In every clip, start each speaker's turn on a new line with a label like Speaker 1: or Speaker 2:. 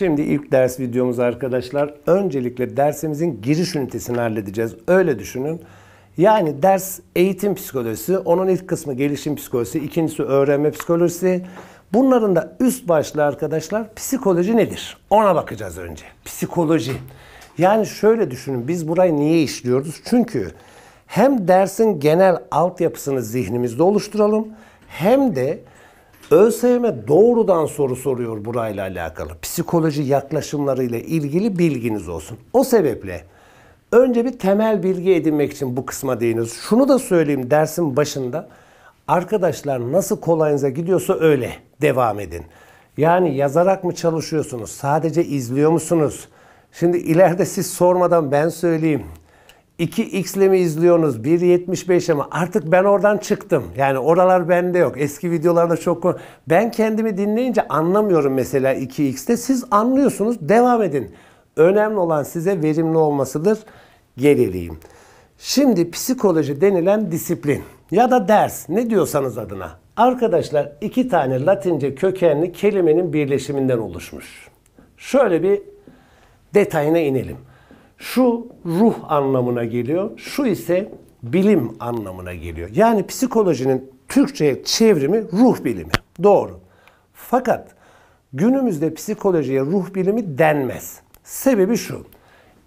Speaker 1: Şimdi ilk ders videomuz arkadaşlar. Öncelikle dersimizin giriş ünitesini halledeceğiz. Öyle düşünün. Yani ders eğitim psikolojisi, onun ilk kısmı gelişim psikolojisi, ikincisi öğrenme psikolojisi. Bunların da üst başlığı arkadaşlar psikoloji nedir? Ona bakacağız önce. Psikoloji. Yani şöyle düşünün biz burayı niye işliyoruz? Çünkü hem dersin genel altyapısını zihnimizde oluşturalım hem de ÖSYM e doğrudan soru soruyor burayla alakalı. Psikoloji yaklaşımlarıyla ilgili bilginiz olsun. O sebeple önce bir temel bilgi edinmek için bu kısma değiniz. Şunu da söyleyeyim dersin başında. Arkadaşlar nasıl kolayınıza gidiyorsa öyle devam edin. Yani yazarak mı çalışıyorsunuz? Sadece izliyor musunuz? Şimdi ileride siz sormadan ben söyleyeyim. 2x ile mi izliyorsunuz? 1.75 ama artık ben oradan çıktım. Yani oralar bende yok. Eski videolarda çok ben kendimi dinleyince anlamıyorum mesela 2x'te. Siz anlıyorsunuz. Devam edin. Önemli olan size verimli olmasıdır. Geleliyim. Şimdi psikoloji denilen disiplin ya da ders ne diyorsanız adına. Arkadaşlar iki tane latince kökenli kelimenin birleşiminden oluşmuş. Şöyle bir detayına inelim. Şu ruh anlamına geliyor. Şu ise bilim anlamına geliyor. Yani psikolojinin Türkçe'ye çevrimi ruh bilimi. Doğru. Fakat günümüzde psikolojiye ruh bilimi denmez. Sebebi şu.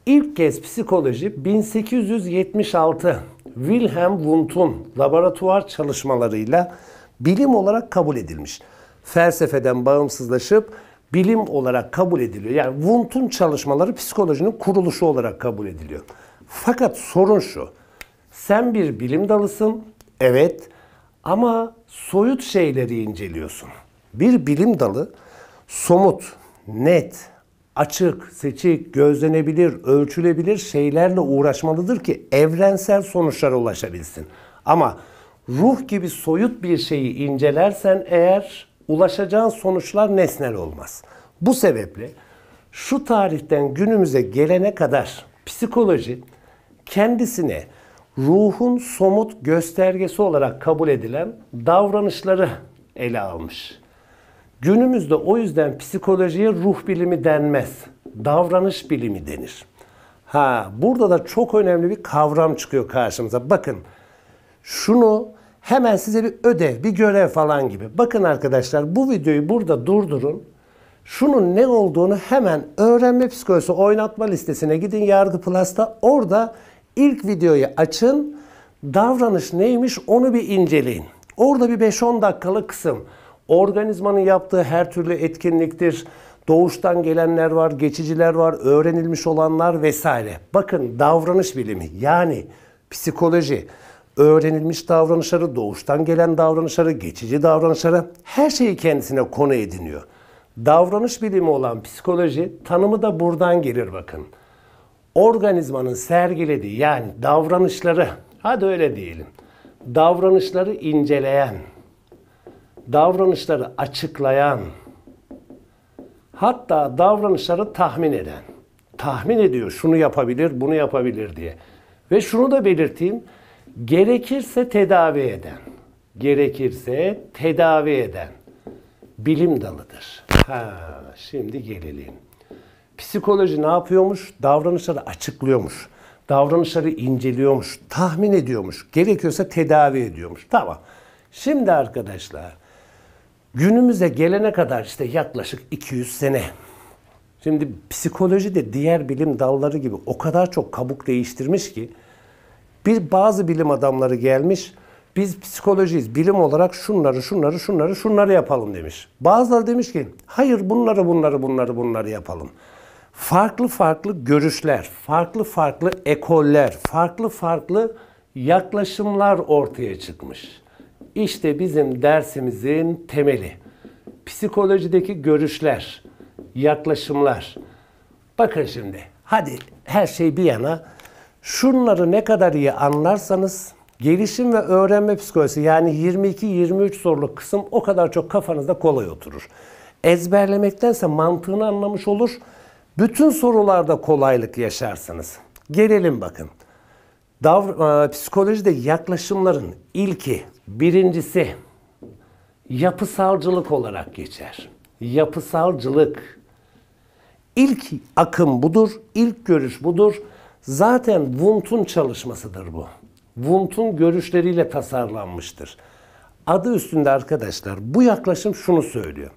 Speaker 1: İlk kez psikoloji 1876 Wilhelm Wundt'un laboratuvar çalışmalarıyla bilim olarak kabul edilmiş. Felsefeden bağımsızlaşıp bilim olarak kabul ediliyor. Yani Wundt'un çalışmaları psikolojinin kuruluşu olarak kabul ediliyor. Fakat sorun şu. Sen bir bilim dalısın. Evet. Ama soyut şeyleri inceliyorsun. Bir bilim dalı somut, net, açık, seçik, gözlenebilir, ölçülebilir şeylerle uğraşmalıdır ki evrensel sonuçlara ulaşabilsin. Ama ruh gibi soyut bir şeyi incelersen eğer ulaşacağın sonuçlar nesnel olmaz. Bu sebeple şu tarihten günümüze gelene kadar psikoloji kendisine ruhun somut göstergesi olarak kabul edilen davranışları ele almış. Günümüzde o yüzden psikolojiye ruh bilimi denmez. Davranış bilimi denir. Ha, burada da çok önemli bir kavram çıkıyor karşımıza. Bakın şunu Hemen size bir ödev, bir görev falan gibi. Bakın arkadaşlar bu videoyu burada durdurun. Şunun ne olduğunu hemen öğrenme psikolojisi oynatma listesine gidin Yargı Plus'ta. Orada ilk videoyu açın. Davranış neymiş onu bir inceleyin. Orada bir 5-10 dakikalık kısım. Organizmanın yaptığı her türlü etkinliktir. Doğuştan gelenler var, geçiciler var, öğrenilmiş olanlar vesaire. Bakın davranış bilimi yani psikoloji öğrenilmiş davranışları, doğuştan gelen davranışları, geçici davranışları her şeyi kendisine konu ediniyor. Davranış bilimi olan psikoloji tanımı da buradan gelir bakın. Organizmanın sergilediği yani davranışları, hadi öyle diyelim. Davranışları inceleyen, davranışları açıklayan, hatta davranışları tahmin eden. Tahmin ediyor şunu yapabilir, bunu yapabilir diye. Ve şunu da belirteyim. Gerekirse tedavi eden, gerekirse tedavi eden bilim dalıdır. Ha, şimdi gelelim. Psikoloji ne yapıyormuş? Davranışları açıklıyormuş. Davranışları inceliyormuş, tahmin ediyormuş. Gerekiyorsa tedavi ediyormuş. Tamam. Şimdi arkadaşlar günümüze gelene kadar işte yaklaşık 200 sene. Şimdi psikoloji de diğer bilim dalları gibi o kadar çok kabuk değiştirmiş ki bir bazı bilim adamları gelmiş. Biz psikolojiyiz. Bilim olarak şunları, şunları, şunları, şunları yapalım demiş. Bazıları demiş ki hayır bunları, bunları, bunları, bunları yapalım. Farklı farklı görüşler, farklı farklı ekoller, farklı farklı yaklaşımlar ortaya çıkmış. İşte bizim dersimizin temeli. Psikolojideki görüşler, yaklaşımlar. Bakın şimdi. Hadi her şey bir yana Şunları ne kadar iyi anlarsanız gelişim ve öğrenme psikolojisi yani 22-23 soruluk kısım o kadar çok kafanızda kolay oturur. Ezberlemektense mantığını anlamış olur. Bütün sorularda kolaylık yaşarsınız. Gelelim bakın. Davr- e, psikolojide yaklaşımların ilki, birincisi yapısalcılık olarak geçer. Yapısalcılık. İlk akım budur, ilk görüş budur. Zaten Wundt'un çalışmasıdır bu. Wundt'un görüşleriyle tasarlanmıştır. Adı üstünde arkadaşlar bu yaklaşım şunu söylüyor.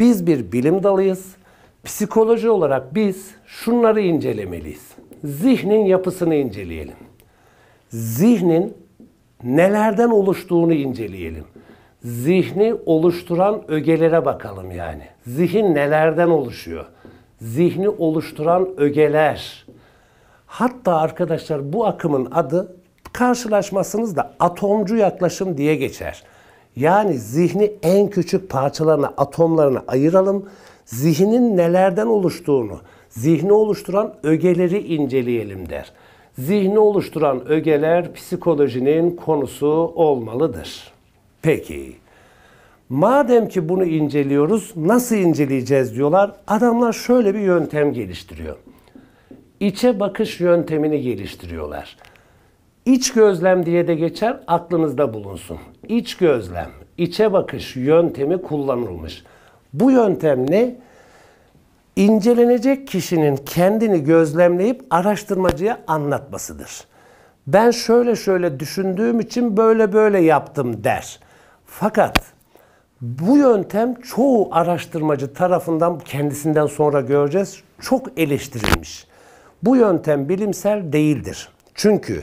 Speaker 1: Biz bir bilim dalıyız. Psikoloji olarak biz şunları incelemeliyiz. Zihnin yapısını inceleyelim. Zihnin nelerden oluştuğunu inceleyelim. Zihni oluşturan ögelere bakalım yani. Zihin nelerden oluşuyor? Zihni oluşturan ögeler Hatta arkadaşlar bu akımın adı karşılaşmasınız da atomcu yaklaşım diye geçer. Yani zihni en küçük parçalarına, atomlarına ayıralım. Zihnin nelerden oluştuğunu, zihni oluşturan ögeleri inceleyelim der. Zihni oluşturan ögeler psikolojinin konusu olmalıdır. Peki. Madem ki bunu inceliyoruz, nasıl inceleyeceğiz diyorlar. Adamlar şöyle bir yöntem geliştiriyor içe bakış yöntemini geliştiriyorlar. İç gözlem diye de geçer, aklınızda bulunsun. İç gözlem, içe bakış yöntemi kullanılmış. Bu yöntem ne? İncelenecek kişinin kendini gözlemleyip araştırmacıya anlatmasıdır. Ben şöyle şöyle düşündüğüm için böyle böyle yaptım der. Fakat bu yöntem çoğu araştırmacı tarafından kendisinden sonra göreceğiz çok eleştirilmiş. Bu yöntem bilimsel değildir. Çünkü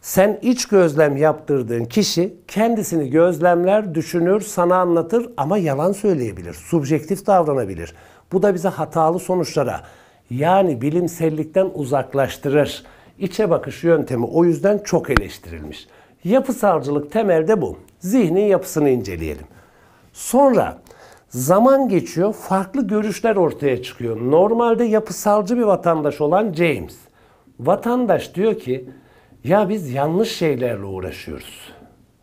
Speaker 1: sen iç gözlem yaptırdığın kişi kendisini gözlemler, düşünür, sana anlatır ama yalan söyleyebilir, subjektif davranabilir. Bu da bize hatalı sonuçlara yani bilimsellikten uzaklaştırır. İçe bakış yöntemi o yüzden çok eleştirilmiş. Yapısalcılık temelde bu. Zihnin yapısını inceleyelim. Sonra Zaman geçiyor, farklı görüşler ortaya çıkıyor. Normalde yapısalcı bir vatandaş olan James. Vatandaş diyor ki, ya biz yanlış şeylerle uğraşıyoruz.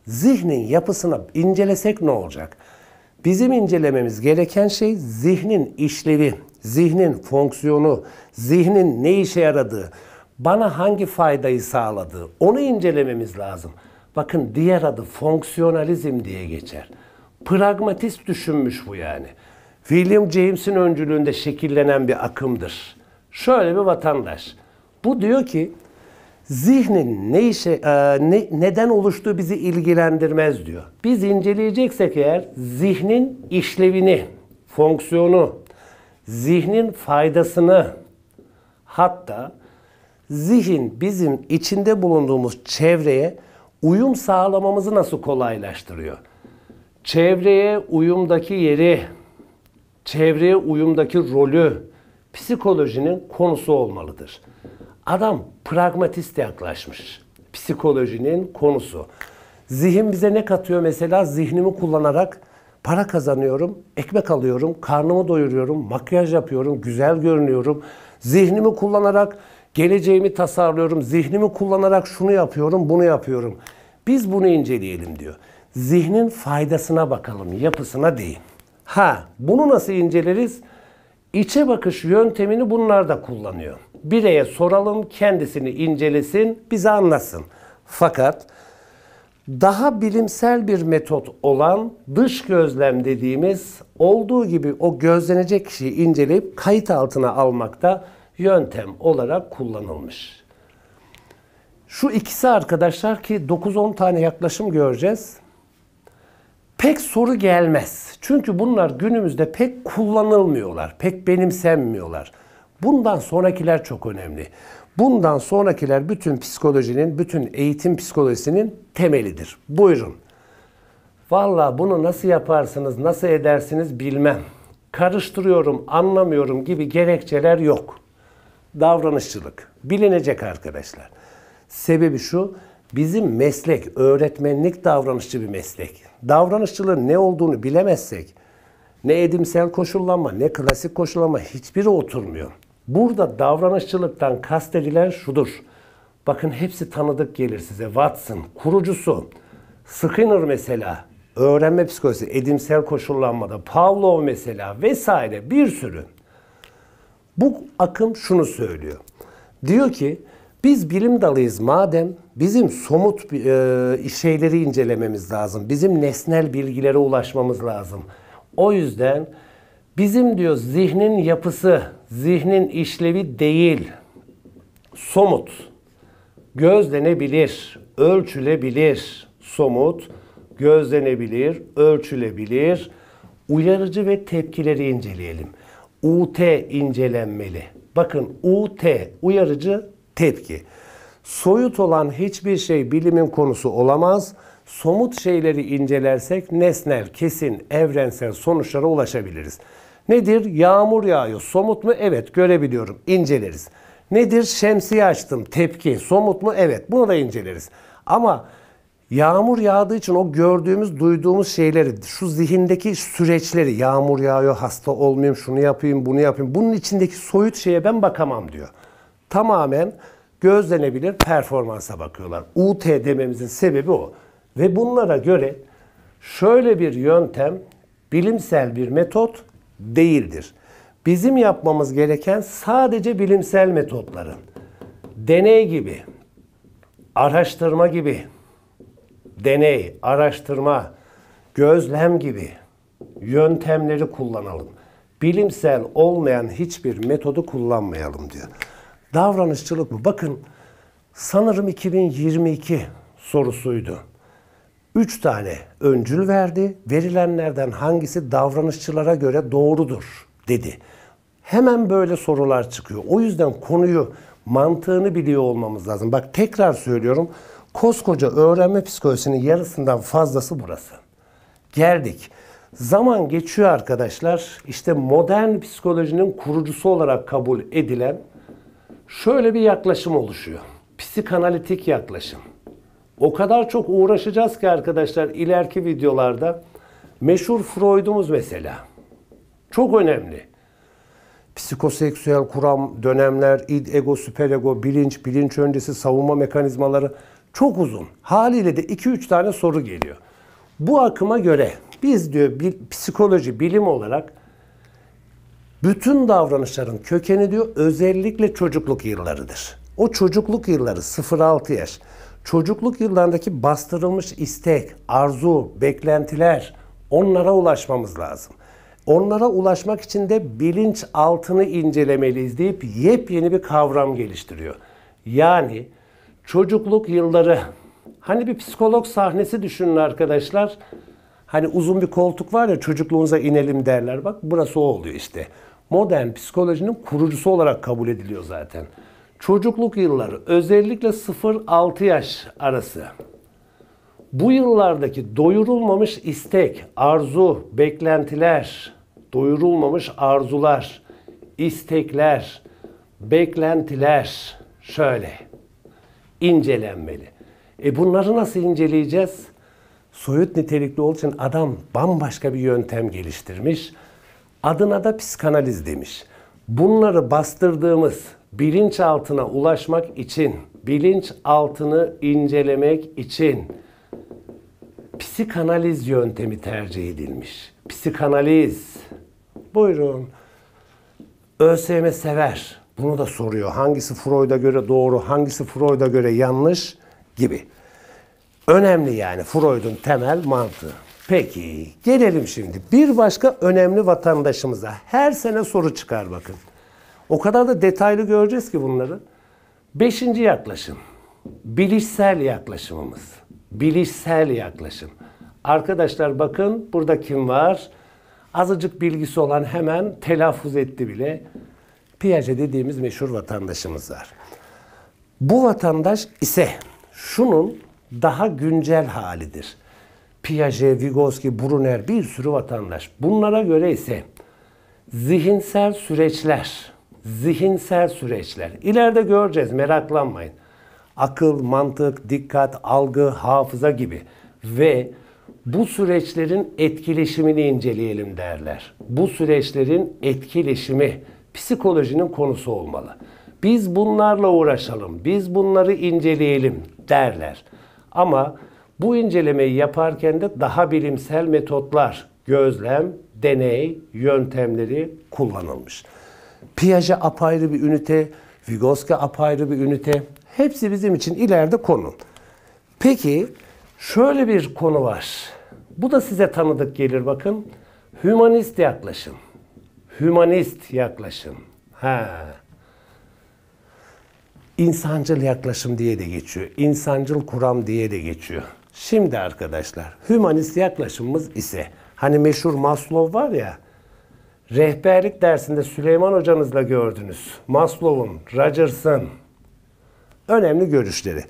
Speaker 1: Zihnin yapısını incelesek ne olacak? Bizim incelememiz gereken şey zihnin işlevi, zihnin fonksiyonu, zihnin ne işe yaradığı, bana hangi faydayı sağladığı onu incelememiz lazım. Bakın diğer adı fonksiyonalizm diye geçer pragmatist düşünmüş bu yani. William James'in öncülüğünde şekillenen bir akımdır. Şöyle bir vatandaş. Bu diyor ki zihnin ne işe e, ne, neden oluştuğu bizi ilgilendirmez diyor. Biz inceleyeceksek eğer zihnin işlevini, fonksiyonu, zihnin faydasını hatta zihin bizim içinde bulunduğumuz çevreye uyum sağlamamızı nasıl kolaylaştırıyor? çevreye uyumdaki yeri, çevreye uyumdaki rolü psikolojinin konusu olmalıdır. Adam pragmatist yaklaşmış. Psikolojinin konusu. Zihin bize ne katıyor mesela? Zihnimi kullanarak para kazanıyorum, ekmek alıyorum, karnımı doyuruyorum, makyaj yapıyorum, güzel görünüyorum. Zihnimi kullanarak geleceğimi tasarlıyorum, zihnimi kullanarak şunu yapıyorum, bunu yapıyorum. Biz bunu inceleyelim diyor zihnin faydasına bakalım, yapısına değil. Ha, bunu nasıl inceleriz? İçe bakış yöntemini bunlar da kullanıyor. Bireye soralım, kendisini incelesin, bize anlasın. Fakat daha bilimsel bir metot olan dış gözlem dediğimiz olduğu gibi o gözlenecek kişiyi inceleyip kayıt altına almakta yöntem olarak kullanılmış. Şu ikisi arkadaşlar ki 9-10 tane yaklaşım göreceğiz pek soru gelmez. Çünkü bunlar günümüzde pek kullanılmıyorlar, pek benimsenmiyorlar. Bundan sonrakiler çok önemli. Bundan sonrakiler bütün psikolojinin, bütün eğitim psikolojisinin temelidir. Buyurun. Valla bunu nasıl yaparsınız, nasıl edersiniz bilmem. Karıştırıyorum, anlamıyorum gibi gerekçeler yok. Davranışçılık bilinecek arkadaşlar. Sebebi şu, bizim meslek öğretmenlik davranışçı bir meslek davranışçılığın ne olduğunu bilemezsek ne edimsel koşullanma ne klasik koşullanma hiçbiri oturmuyor. Burada davranışçılıktan kastedilen şudur. Bakın hepsi tanıdık gelir size. Watson kurucusu. Skinner mesela öğrenme psikolojisi, edimsel koşullanmada, Pavlov mesela vesaire bir sürü. Bu akım şunu söylüyor. Diyor ki biz bilim dalıyız madem bizim somut e, şeyleri incelememiz lazım. Bizim nesnel bilgilere ulaşmamız lazım. O yüzden bizim diyor zihnin yapısı, zihnin işlevi değil. Somut gözlenebilir, ölçülebilir. Somut gözlenebilir, ölçülebilir. Uyarıcı ve tepkileri inceleyelim. UT incelenmeli. Bakın UT uyarıcı tepki. Soyut olan hiçbir şey bilimin konusu olamaz. Somut şeyleri incelersek nesnel, kesin, evrensel sonuçlara ulaşabiliriz. Nedir? Yağmur yağıyor. Somut mu? Evet, görebiliyorum. İnceleriz. Nedir? Şemsiye açtım. Tepki. Somut mu? Evet. Bunu da inceleriz. Ama Yağmur yağdığı için o gördüğümüz, duyduğumuz şeyleri, şu zihindeki süreçleri, yağmur yağıyor, hasta olmayayım, şunu yapayım, bunu yapayım. Bunun içindeki soyut şeye ben bakamam diyor tamamen gözlenebilir performansa bakıyorlar. UT dememizin sebebi o. Ve bunlara göre şöyle bir yöntem bilimsel bir metot değildir. Bizim yapmamız gereken sadece bilimsel metotların deney gibi, araştırma gibi, deney, araştırma, gözlem gibi yöntemleri kullanalım. Bilimsel olmayan hiçbir metodu kullanmayalım diyor. Davranışçılık mı? Bakın sanırım 2022 sorusuydu. Üç tane öncül verdi. Verilenlerden hangisi davranışçılara göre doğrudur dedi. Hemen böyle sorular çıkıyor. O yüzden konuyu, mantığını biliyor olmamız lazım. Bak tekrar söylüyorum. Koskoca öğrenme psikolojisinin yarısından fazlası burası. Geldik. Zaman geçiyor arkadaşlar. İşte modern psikolojinin kurucusu olarak kabul edilen Şöyle bir yaklaşım oluşuyor. Psikanalitik yaklaşım. O kadar çok uğraşacağız ki arkadaşlar ileriki videolarda. Meşhur Freud'umuz mesela. Çok önemli. Psikoseksüel kuram, dönemler, id, ego, süperego, bilinç, bilinç öncesi, savunma mekanizmaları çok uzun. Haliyle de 2-3 tane soru geliyor. Bu akıma göre biz diyor bir psikoloji bilim olarak bütün davranışların kökeni diyor özellikle çocukluk yıllarıdır. O çocukluk yılları 0-6 yaş. Çocukluk yıllarındaki bastırılmış istek, arzu, beklentiler onlara ulaşmamız lazım. Onlara ulaşmak için de bilinç altını incelemeliyiz deyip yepyeni bir kavram geliştiriyor. Yani çocukluk yılları hani bir psikolog sahnesi düşünün arkadaşlar. Hani uzun bir koltuk var ya çocukluğunuza inelim derler. Bak burası o oluyor işte modern psikolojinin kurucusu olarak kabul ediliyor zaten. Çocukluk yılları özellikle 0-6 yaş arası bu yıllardaki doyurulmamış istek, arzu, beklentiler, doyurulmamış arzular, istekler, beklentiler şöyle incelenmeli. E bunları nasıl inceleyeceğiz? Soyut nitelikli olduğu için adam bambaşka bir yöntem geliştirmiş. Adına da psikanaliz demiş. Bunları bastırdığımız bilinçaltına ulaşmak için, bilinçaltını incelemek için psikanaliz yöntemi tercih edilmiş. Psikanaliz. Buyurun. ÖSYM sever. Bunu da soruyor. Hangisi Freud'a göre doğru, hangisi Freud'a göre yanlış gibi. Önemli yani Freud'un temel mantığı. Peki gelelim şimdi bir başka önemli vatandaşımıza. Her sene soru çıkar bakın. O kadar da detaylı göreceğiz ki bunları. Beşinci yaklaşım. Bilişsel yaklaşımımız. Bilişsel yaklaşım. Arkadaşlar bakın burada kim var? Azıcık bilgisi olan hemen telaffuz etti bile. Piaget dediğimiz meşhur vatandaşımız var. Bu vatandaş ise şunun daha güncel halidir. Piaget, Vygotsky, Brunner bir sürü vatandaş. Bunlara göre ise zihinsel süreçler, zihinsel süreçler. İleride göreceğiz meraklanmayın. Akıl, mantık, dikkat, algı, hafıza gibi ve bu süreçlerin etkileşimini inceleyelim derler. Bu süreçlerin etkileşimi psikolojinin konusu olmalı. Biz bunlarla uğraşalım, biz bunları inceleyelim derler. Ama bu incelemeyi yaparken de daha bilimsel metotlar, gözlem, deney yöntemleri kullanılmış. Piaget apayrı bir ünite, Vygotsky apayrı bir ünite. Hepsi bizim için ileride konu. Peki şöyle bir konu var. Bu da size tanıdık gelir bakın. Hümanist yaklaşım. Hümanist yaklaşım. Ha. İnsancıl yaklaşım diye de geçiyor. İnsancıl kuram diye de geçiyor. Şimdi arkadaşlar hümanist yaklaşımımız ise hani meşhur Maslow var ya rehberlik dersinde Süleyman hocanızla gördünüz. Maslow'un, Rogers'ın önemli görüşleri.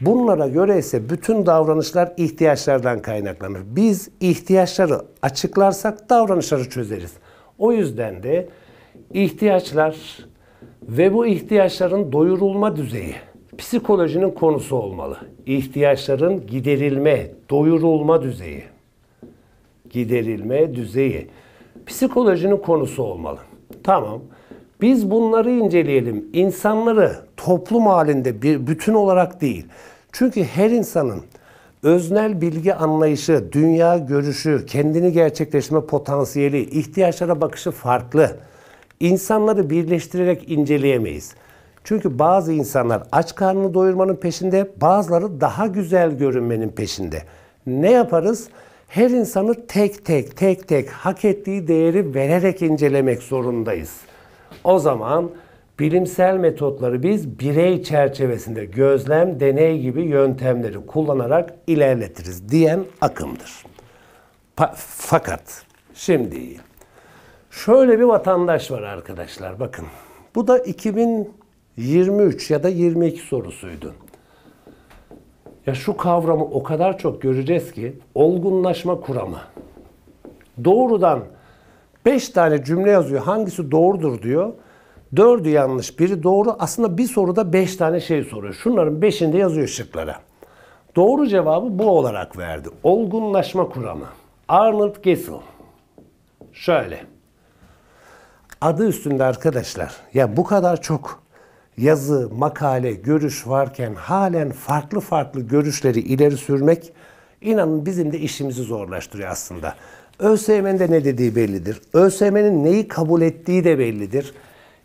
Speaker 1: Bunlara göre ise bütün davranışlar ihtiyaçlardan kaynaklanır. Biz ihtiyaçları açıklarsak davranışları çözeriz. O yüzden de ihtiyaçlar ve bu ihtiyaçların doyurulma düzeyi psikolojinin konusu olmalı. İhtiyaçların giderilme, doyurulma düzeyi. Giderilme düzeyi. Psikolojinin konusu olmalı. Tamam. Biz bunları inceleyelim. İnsanları toplum halinde bir bütün olarak değil. Çünkü her insanın öznel bilgi anlayışı, dünya görüşü, kendini gerçekleştirme potansiyeli, ihtiyaçlara bakışı farklı. İnsanları birleştirerek inceleyemeyiz. Çünkü bazı insanlar aç karnını doyurmanın peşinde, bazıları daha güzel görünmenin peşinde. Ne yaparız? Her insanı tek tek tek tek hak ettiği değeri vererek incelemek zorundayız. O zaman bilimsel metotları biz birey çerçevesinde gözlem, deney gibi yöntemleri kullanarak ilerletiriz diyen akımdır. Pa- fakat şimdi şöyle bir vatandaş var arkadaşlar bakın. Bu da 2000 23 ya da 22 sorusuydu. Ya şu kavramı o kadar çok göreceğiz ki olgunlaşma kuramı. Doğrudan 5 tane cümle yazıyor. Hangisi doğrudur diyor. Dördü yanlış, biri doğru. Aslında bir soruda 5 tane şey soruyor. Şunların 5'inde yazıyor şıklara. Doğru cevabı bu olarak verdi. Olgunlaşma kuramı. Arnold Gessel. Şöyle. Adı üstünde arkadaşlar. Ya bu kadar çok yazı, makale, görüş varken halen farklı farklı görüşleri ileri sürmek inanın bizim de işimizi zorlaştırıyor aslında. ÖSYM'nin de ne dediği bellidir. ÖSYM'nin neyi kabul ettiği de bellidir.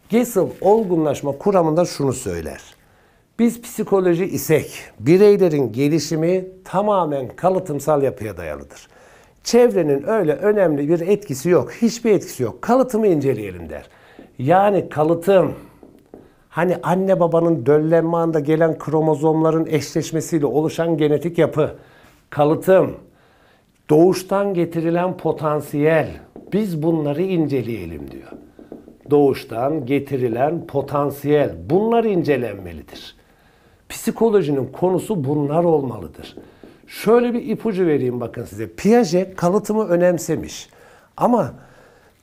Speaker 1: Gesil olgunlaşma kuramında şunu söyler. Biz psikoloji isek bireylerin gelişimi tamamen kalıtımsal yapıya dayalıdır. Çevrenin öyle önemli bir etkisi yok. Hiçbir etkisi yok. Kalıtımı inceleyelim der. Yani kalıtım hani anne babanın döllenme anda gelen kromozomların eşleşmesiyle oluşan genetik yapı, kalıtım, doğuştan getirilen potansiyel. Biz bunları inceleyelim diyor. Doğuştan getirilen potansiyel. Bunlar incelenmelidir. Psikolojinin konusu bunlar olmalıdır. Şöyle bir ipucu vereyim bakın size. Piaget kalıtımı önemsemiş. Ama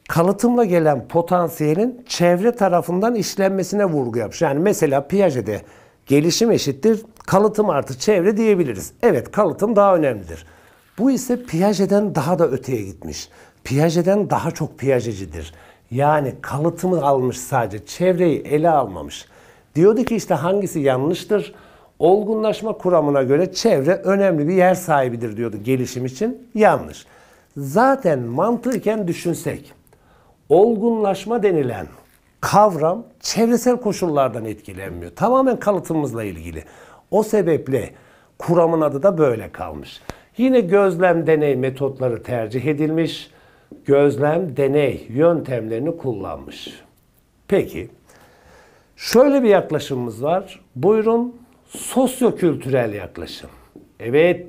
Speaker 1: kalıtımla gelen potansiyelin çevre tarafından işlenmesine vurgu yapmış. Yani mesela Piaget'de gelişim eşittir kalıtım artı çevre diyebiliriz. Evet kalıtım daha önemlidir. Bu ise Piaget'den daha da öteye gitmiş. Piaget'den daha çok Piaget'cidir. Yani kalıtımı almış sadece, çevreyi ele almamış. Diyordu ki işte hangisi yanlıştır? Olgunlaşma kuramına göre çevre önemli bir yer sahibidir diyordu gelişim için. Yanlış. Zaten mantıken düşünsek olgunlaşma denilen kavram çevresel koşullardan etkilenmiyor. Tamamen kalıtımızla ilgili. O sebeple kuramın adı da böyle kalmış. Yine gözlem deney metotları tercih edilmiş. Gözlem deney yöntemlerini kullanmış. Peki şöyle bir yaklaşımımız var. Buyurun sosyokültürel yaklaşım. Evet,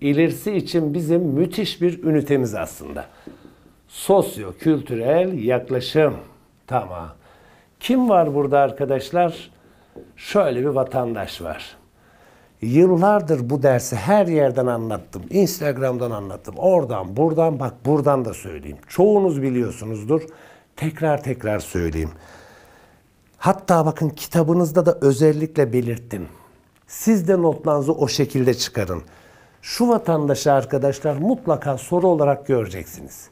Speaker 1: ilirsi için bizim müthiş bir ünitemiz aslında sosyo-kültürel yaklaşım. Tamam. Kim var burada arkadaşlar? Şöyle bir vatandaş var. Yıllardır bu dersi her yerden anlattım. Instagram'dan anlattım. Oradan, buradan, bak buradan da söyleyeyim. Çoğunuz biliyorsunuzdur. Tekrar tekrar söyleyeyim. Hatta bakın kitabınızda da özellikle belirttim. Siz de notlarınızı o şekilde çıkarın. Şu vatandaşı arkadaşlar mutlaka soru olarak göreceksiniz.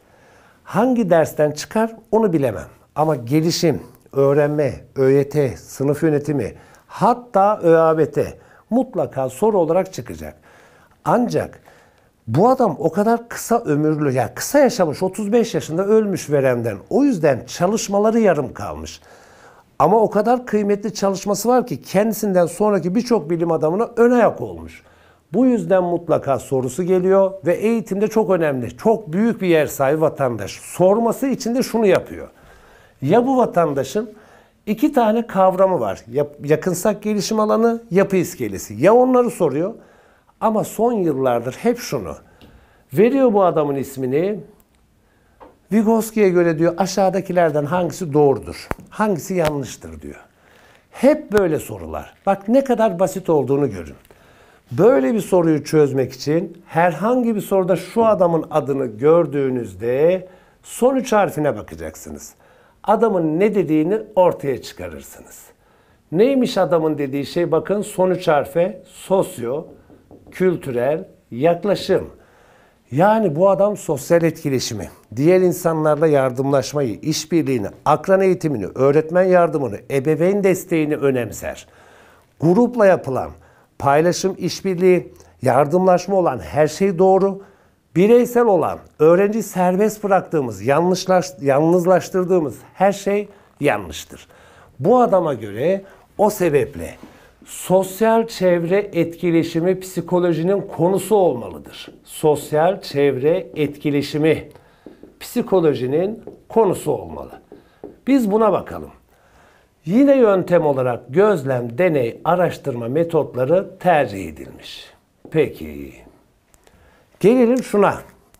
Speaker 1: Hangi dersten çıkar onu bilemem. Ama gelişim, öğrenme, ÖYT, sınıf yönetimi hatta ÖABT mutlaka soru olarak çıkacak. Ancak bu adam o kadar kısa ömürlü, ya yani kısa yaşamış, 35 yaşında ölmüş veremden. O yüzden çalışmaları yarım kalmış. Ama o kadar kıymetli çalışması var ki kendisinden sonraki birçok bilim adamına ön ayak olmuş. Bu yüzden mutlaka sorusu geliyor ve eğitimde çok önemli. Çok büyük bir yer sahibi vatandaş. Sorması için de şunu yapıyor. Ya bu vatandaşın iki tane kavramı var. Yakınsak gelişim alanı, yapı iskelesi. Ya onları soruyor ama son yıllardır hep şunu. Veriyor bu adamın ismini. Vygotsky'ye göre diyor aşağıdakilerden hangisi doğrudur? Hangisi yanlıştır diyor. Hep böyle sorular. Bak ne kadar basit olduğunu görün. Böyle bir soruyu çözmek için herhangi bir soruda şu adamın adını gördüğünüzde son üç harfine bakacaksınız. Adamın ne dediğini ortaya çıkarırsınız. Neymiş adamın dediği şey bakın son üç harfe sosyo, kültürel, yaklaşım. Yani bu adam sosyal etkileşimi, diğer insanlarla yardımlaşmayı, işbirliğini, akran eğitimini, öğretmen yardımını, ebeveyn desteğini önemser. Grupla yapılan, paylaşım, işbirliği, yardımlaşma olan her şey doğru. Bireysel olan, öğrenci serbest bıraktığımız, yanlışlaş, yalnızlaştırdığımız her şey yanlıştır. Bu adama göre o sebeple sosyal çevre etkileşimi psikolojinin konusu olmalıdır. Sosyal çevre etkileşimi psikolojinin konusu olmalı. Biz buna bakalım. Yine yöntem olarak gözlem, deney, araştırma metotları tercih edilmiş. Peki. Gelelim şuna.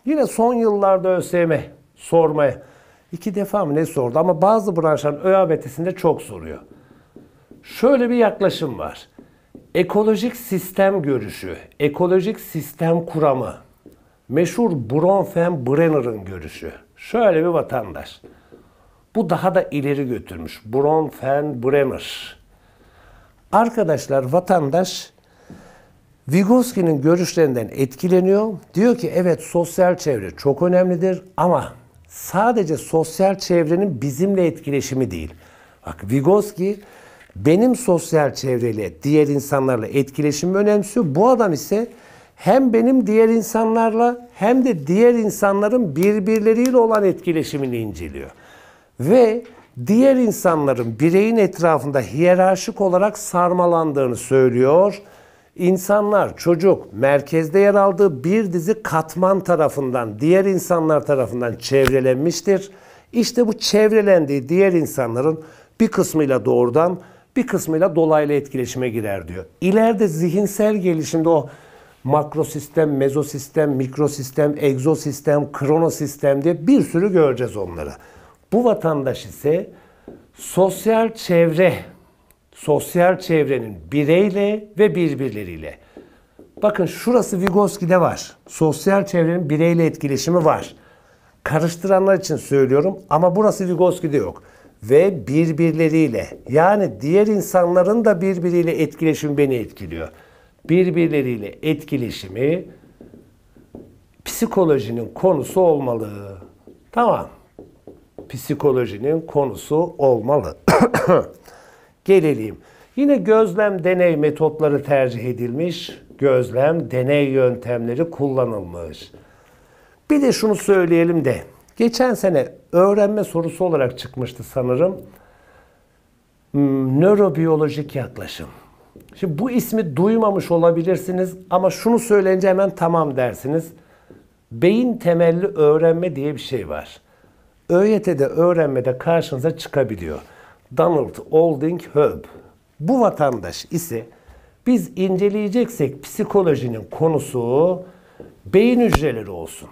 Speaker 1: Yine son yıllarda ÖSYM sormaya. iki defa mı ne sordu ama bazı branşların ÖABT'sinde çok soruyor. Şöyle bir yaklaşım var. Ekolojik sistem görüşü, ekolojik sistem kuramı, meşhur Bronfen Brenner'ın görüşü. Şöyle bir vatandaş. Bu daha da ileri götürmüş. Bronfen Bremer. Arkadaşlar vatandaş Vygotsky'nin görüşlerinden etkileniyor. Diyor ki evet sosyal çevre çok önemlidir ama sadece sosyal çevrenin bizimle etkileşimi değil. Bak Vygotsky benim sosyal çevreyle diğer insanlarla etkileşimi önemsiyor. Bu adam ise hem benim diğer insanlarla hem de diğer insanların birbirleriyle olan etkileşimini inceliyor ve diğer insanların bireyin etrafında hiyerarşik olarak sarmalandığını söylüyor. İnsanlar, çocuk merkezde yer aldığı bir dizi katman tarafından, diğer insanlar tarafından çevrelenmiştir. İşte bu çevrelendiği diğer insanların bir kısmıyla doğrudan, bir kısmıyla dolaylı etkileşime girer diyor. İleride zihinsel gelişimde o makrosistem, mezosistem, mikrosistem, egzosistem, kronosistem diye bir sürü göreceğiz onları. Bu vatandaş ise sosyal çevre, sosyal çevrenin bireyle ve birbirleriyle. Bakın şurası Vygotsky'de var. Sosyal çevrenin bireyle etkileşimi var. Karıştıranlar için söylüyorum ama burası Vygotsky'de yok. Ve birbirleriyle yani diğer insanların da birbiriyle etkileşim beni etkiliyor. Birbirleriyle etkileşimi psikolojinin konusu olmalı. Tamam psikolojinin konusu olmalı. Gelelim. Yine gözlem deney metotları tercih edilmiş. Gözlem deney yöntemleri kullanılmış. Bir de şunu söyleyelim de. Geçen sene öğrenme sorusu olarak çıkmıştı sanırım. Hmm, nörobiyolojik yaklaşım. Şimdi bu ismi duymamış olabilirsiniz ama şunu söyleyince hemen tamam dersiniz. Beyin temelli öğrenme diye bir şey var. ÖYT'de öğrenmede karşınıza çıkabiliyor. Donald Olding Herb. Bu vatandaş ise biz inceleyeceksek psikolojinin konusu beyin hücreleri olsun.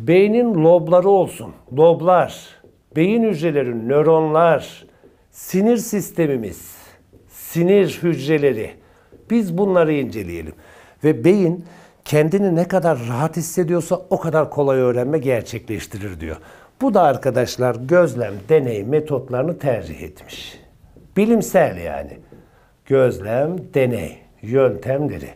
Speaker 1: Beynin lobları olsun. Loblar, beyin hücreleri, nöronlar, sinir sistemimiz, sinir hücreleri. Biz bunları inceleyelim. Ve beyin kendini ne kadar rahat hissediyorsa o kadar kolay öğrenme gerçekleştirir diyor. Bu da arkadaşlar gözlem, deney metotlarını tercih etmiş. Bilimsel yani. Gözlem, deney yöntemleri.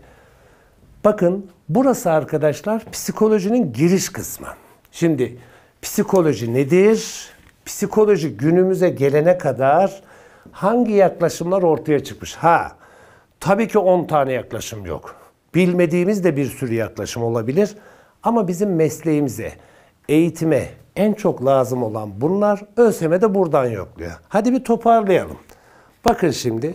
Speaker 1: Bakın burası arkadaşlar psikolojinin giriş kısmı. Şimdi psikoloji nedir? Psikoloji günümüze gelene kadar hangi yaklaşımlar ortaya çıkmış? Ha, tabii ki 10 tane yaklaşım yok. Bilmediğimiz de bir sürü yaklaşım olabilir. Ama bizim mesleğimize, eğitime, en çok lazım olan bunlar. ÖSYM de buradan yokluyor. Hadi bir toparlayalım. Bakın şimdi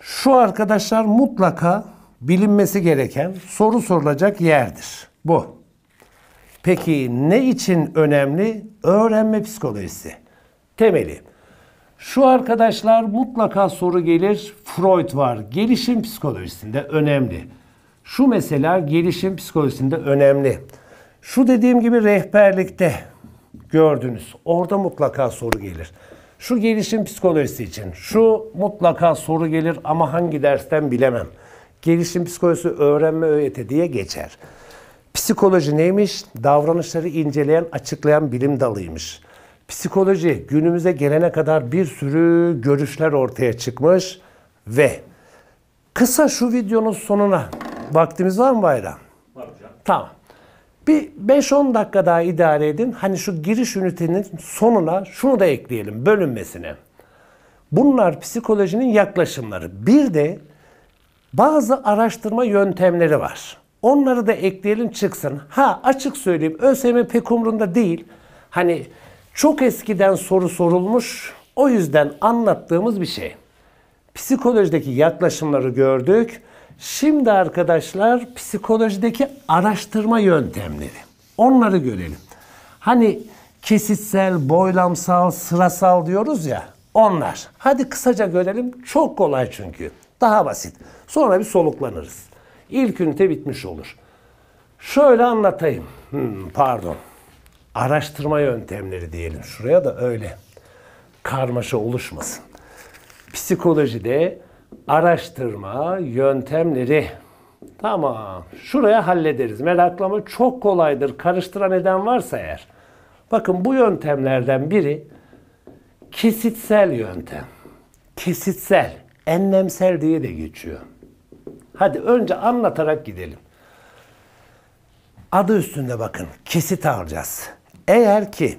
Speaker 1: şu arkadaşlar mutlaka bilinmesi gereken soru sorulacak yerdir. Bu. Peki ne için önemli? Öğrenme psikolojisi. Temeli. Şu arkadaşlar mutlaka soru gelir. Freud var. Gelişim psikolojisinde önemli. Şu mesela gelişim psikolojisinde önemli. Şu dediğim gibi rehberlikte gördünüz. Orada mutlaka soru gelir. Şu gelişim psikolojisi için, şu mutlaka soru gelir ama hangi dersten bilemem. Gelişim psikolojisi öğrenme öğeti diye geçer. Psikoloji neymiş? Davranışları inceleyen, açıklayan bilim dalıymış. Psikoloji günümüze gelene kadar bir sürü görüşler ortaya çıkmış ve kısa şu videonun sonuna vaktimiz var mı Bayram? Var hocam. Tamam. Bir 5-10 dakika daha idare edin. Hani şu giriş ünitenin sonuna şunu da ekleyelim bölünmesine. Bunlar psikolojinin yaklaşımları. Bir de bazı araştırma yöntemleri var. Onları da ekleyelim çıksın. Ha açık söyleyeyim ÖSYM pek umrunda değil. Hani çok eskiden soru sorulmuş. O yüzden anlattığımız bir şey. Psikolojideki yaklaşımları gördük. Şimdi arkadaşlar psikolojideki araştırma yöntemleri. Onları görelim. Hani kesitsel, boylamsal, sırasal diyoruz ya onlar. Hadi kısaca görelim. Çok kolay çünkü. Daha basit. Sonra bir soluklanırız. İlk ünite bitmiş olur. Şöyle anlatayım. Hmm, pardon. Araştırma yöntemleri diyelim. Şuraya da öyle. Karmaşa oluşmasın. Psikolojide araştırma yöntemleri. Tamam. Şuraya hallederiz. Meraklama çok kolaydır. Karıştıran neden varsa eğer. Bakın bu yöntemlerden biri kesitsel yöntem. Kesitsel, enlemsel diye de geçiyor. Hadi önce anlatarak gidelim. Adı üstünde bakın kesit alacağız. Eğer ki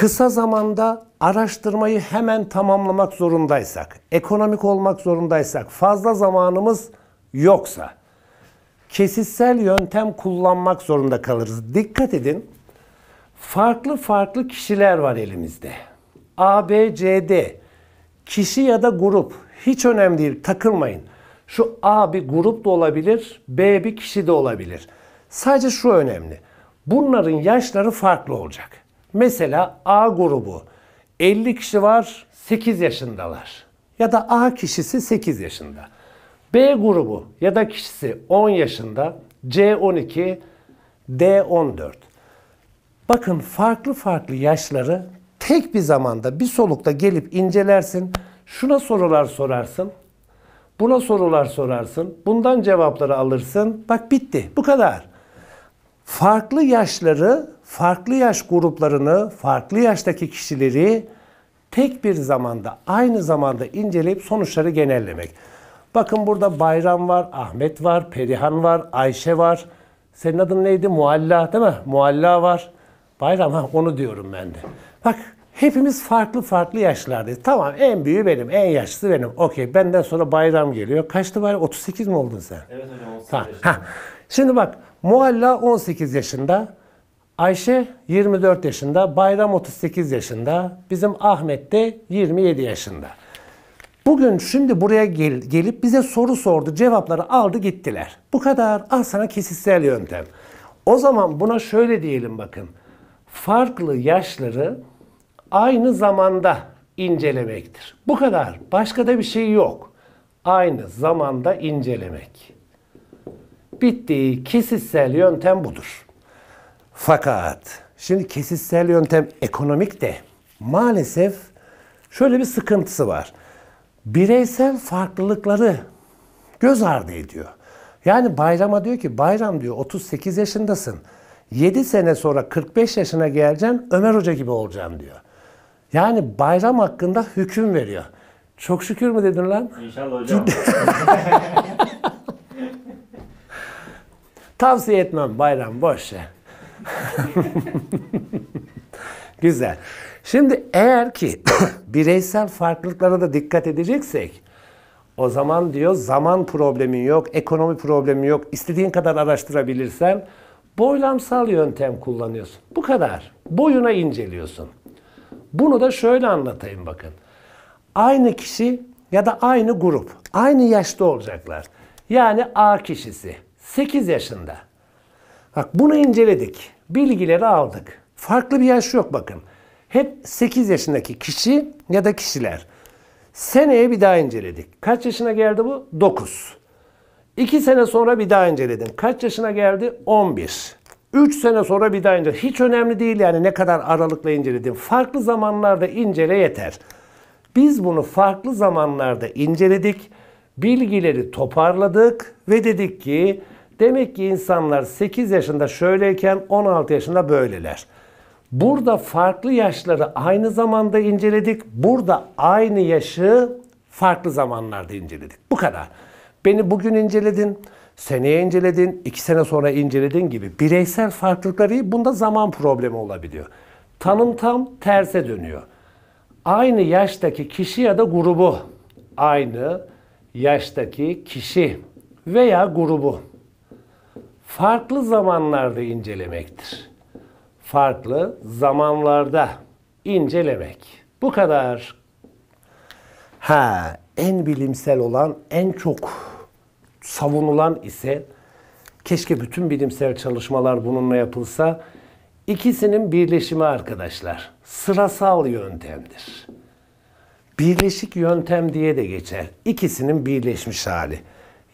Speaker 1: kısa zamanda araştırmayı hemen tamamlamak zorundaysak, ekonomik olmak zorundaysak, fazla zamanımız yoksa kesitsel yöntem kullanmak zorunda kalırız. Dikkat edin. Farklı farklı kişiler var elimizde. A, B, C, D. Kişi ya da grup hiç önemli değil takılmayın. Şu A bir grup da olabilir, B bir kişi de olabilir. Sadece şu önemli. Bunların yaşları farklı olacak. Mesela A grubu 50 kişi var 8 yaşındalar. Ya da A kişisi 8 yaşında. B grubu ya da kişisi 10 yaşında, C 12, D 14. Bakın farklı farklı yaşları tek bir zamanda bir solukta gelip incelersin. Şuna sorular sorarsın. Buna sorular sorarsın. Bundan cevapları alırsın. Bak bitti. Bu kadar. Farklı yaşları farklı yaş gruplarını, farklı yaştaki kişileri tek bir zamanda, aynı zamanda inceleyip sonuçları genellemek. Bakın burada Bayram var, Ahmet var, Perihan var, Ayşe var. Senin adın neydi? Mualla değil mi? Mualla var. Bayram ha onu diyorum ben de. Bak hepimiz farklı farklı yaşlardayız. Tamam en büyüğü benim, en yaşlısı benim. Okey benden sonra bayram geliyor. Kaçtı bayram? 38 mi oldun sen? Evet hocam 38 tamam. ha. Şimdi bak Mualla 18 yaşında, Ayşe 24 yaşında, Bayram 38 yaşında, bizim Ahmet de 27 yaşında. Bugün şimdi buraya gel, gelip bize soru sordu, cevapları aldı gittiler. Bu kadar. Al sana kişisel yöntem. O zaman buna şöyle diyelim bakın. Farklı yaşları aynı zamanda incelemektir. Bu kadar. Başka da bir şey yok. Aynı zamanda incelemek. Bitti. Kişisel yöntem budur. Fakat şimdi kesitsel yöntem ekonomik de maalesef şöyle bir sıkıntısı var. Bireysel farklılıkları göz ardı ediyor. Yani bayrama diyor ki bayram diyor 38 yaşındasın. 7 sene sonra 45 yaşına geleceksin Ömer Hoca gibi olacaksın diyor. Yani bayram hakkında hüküm veriyor. Çok şükür mü dedin lan? İnşallah hocam. Tavsiye etmem bayram boş ya. Güzel. Şimdi eğer ki bireysel farklılıklara da dikkat edeceksek o zaman diyor zaman problemi yok, ekonomi problemi yok. İstediğin kadar araştırabilirsen boylamsal yöntem kullanıyorsun. Bu kadar. Boyuna inceliyorsun. Bunu da şöyle anlatayım bakın. Aynı kişi ya da aynı grup, aynı yaşta olacaklar. Yani A kişisi 8 yaşında. Bak bunu inceledik. Bilgileri aldık. Farklı bir yaş yok bakın. Hep 8 yaşındaki kişi ya da kişiler. Seneye bir daha inceledik. Kaç yaşına geldi bu? 9. 2 sene sonra bir daha inceledim. Kaç yaşına geldi? 11. 3 sene sonra bir daha inceledin. Hiç önemli değil yani ne kadar aralıkla inceledim. Farklı zamanlarda incele yeter. Biz bunu farklı zamanlarda inceledik. Bilgileri toparladık ve dedik ki Demek ki insanlar 8 yaşında şöyleyken 16 yaşında böyleler. Burada farklı yaşları aynı zamanda inceledik. Burada aynı yaşı farklı zamanlarda inceledik. Bu kadar. Beni bugün inceledin, seneye inceledin, iki sene sonra inceledin gibi bireysel farklılıkları bunda zaman problemi olabiliyor. Tanım tam terse dönüyor. Aynı yaştaki kişi ya da grubu, aynı yaştaki kişi veya grubu farklı zamanlarda incelemektir. Farklı zamanlarda incelemek. Bu kadar. Ha, en bilimsel olan, en çok savunulan ise keşke bütün bilimsel çalışmalar bununla yapılsa. İkisinin birleşimi arkadaşlar. Sırasal yöntemdir. Birleşik yöntem diye de geçer. İkisinin birleşmiş hali.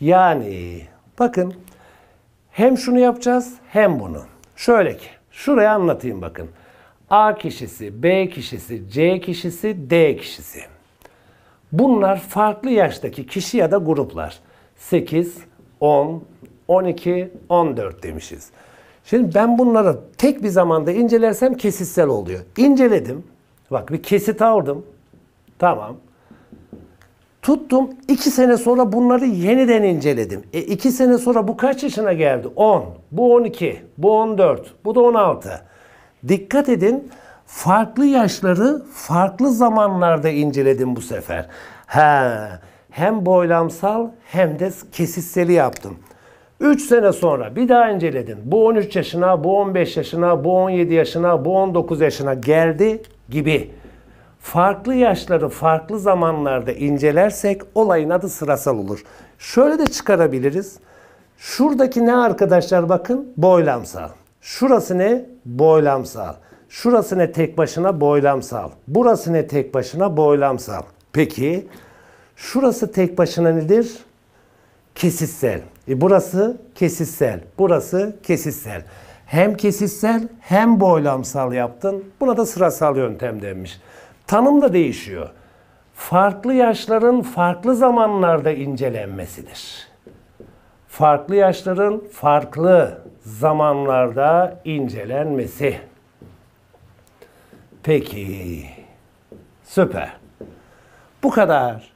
Speaker 1: Yani bakın hem şunu yapacağız hem bunu. Şöyle ki şuraya anlatayım bakın. A kişisi, B kişisi, C kişisi, D kişisi. Bunlar farklı yaştaki kişi ya da gruplar. 8, 10, 12, 14 demişiz. Şimdi ben bunları tek bir zamanda incelersem kesitsel oluyor. İnceledim. Bak bir kesit aldım. Tamam. Tuttum 2 sene sonra bunları yeniden inceledim. 2 e, sene sonra bu kaç yaşına geldi? 10, bu 12, bu 14, bu da 16. Dikkat edin farklı yaşları farklı zamanlarda inceledim bu sefer. Ha, hem boylamsal hem de kesitseli yaptım. 3 sene sonra bir daha inceledim. Bu 13 yaşına, bu 15 yaşına, bu 17 yaşına, bu 19 yaşına geldi gibi farklı yaşları farklı zamanlarda incelersek olayın adı sırasal olur. Şöyle de çıkarabiliriz. Şuradaki ne arkadaşlar bakın? Boylamsal. Şurası ne? Boylamsal. Şurası ne tek başına boylamsal. Burası ne tek başına boylamsal. Peki şurası tek başına nedir? Kesitsel. E burası kesitsel. Burası kesitsel. Hem kesitsel hem boylamsal yaptın. Buna da sırasal yöntem denmiş tanım da değişiyor. Farklı yaşların farklı zamanlarda incelenmesidir. Farklı yaşların farklı zamanlarda incelenmesi. Peki. Süper. Bu kadar.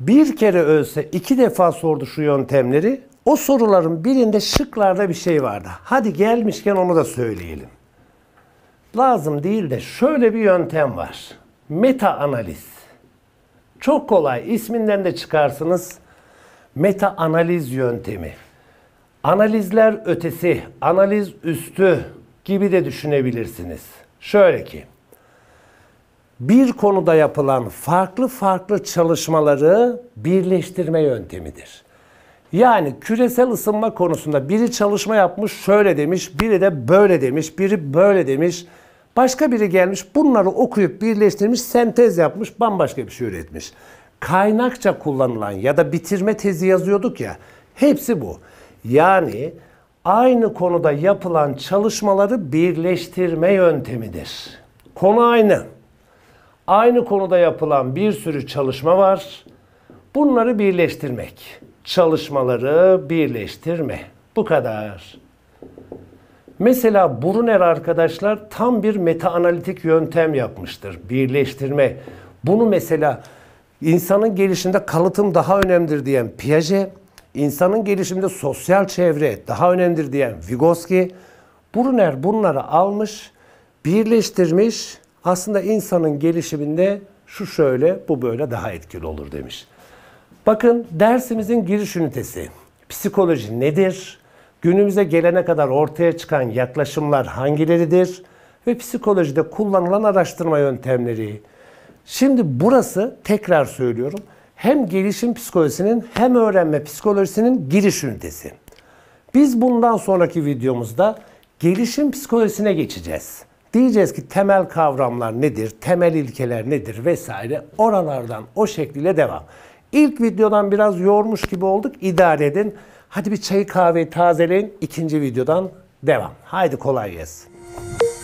Speaker 1: Bir kere ölse iki defa sordu şu yöntemleri. O soruların birinde şıklarda bir şey vardı. Hadi gelmişken onu da söyleyelim. Lazım değil de şöyle bir yöntem var. Meta analiz. Çok kolay. isminden de çıkarsınız. Meta analiz yöntemi. Analizler ötesi, analiz üstü gibi de düşünebilirsiniz. Şöyle ki bir konuda yapılan farklı farklı çalışmaları birleştirme yöntemidir. Yani küresel ısınma konusunda biri çalışma yapmış şöyle demiş, biri de böyle demiş, biri böyle demiş. Başka biri gelmiş bunları okuyup birleştirmiş, sentez yapmış, bambaşka bir şey üretmiş. Kaynakça kullanılan ya da bitirme tezi yazıyorduk ya, hepsi bu. Yani aynı konuda yapılan çalışmaları birleştirme yöntemidir. Konu aynı. Aynı konuda yapılan bir sürü çalışma var. Bunları birleştirmek. Çalışmaları birleştirme. Bu kadar. Mesela Bruner arkadaşlar tam bir meta analitik yöntem yapmıştır. Birleştirme. Bunu mesela insanın gelişimde kalıtım daha önemlidir diyen Piaget, insanın gelişimde sosyal çevre daha önemlidir diyen Vygotsky, Bruner bunları almış, birleştirmiş. Aslında insanın gelişiminde şu şöyle, bu böyle daha etkili olur demiş. Bakın dersimizin giriş ünitesi. Psikoloji nedir? günümüze gelene kadar ortaya çıkan yaklaşımlar hangileridir ve psikolojide kullanılan araştırma yöntemleri. Şimdi burası tekrar söylüyorum hem gelişim psikolojisinin hem öğrenme psikolojisinin giriş ünitesi. Biz bundan sonraki videomuzda gelişim psikolojisine geçeceğiz. Diyeceğiz ki temel kavramlar nedir, temel ilkeler nedir vesaire oralardan o şekliyle devam. İlk videodan biraz yormuş gibi olduk idare edin. Hadi bir çay kahve tazeleyin. ikinci videodan devam. Haydi kolay gelsin.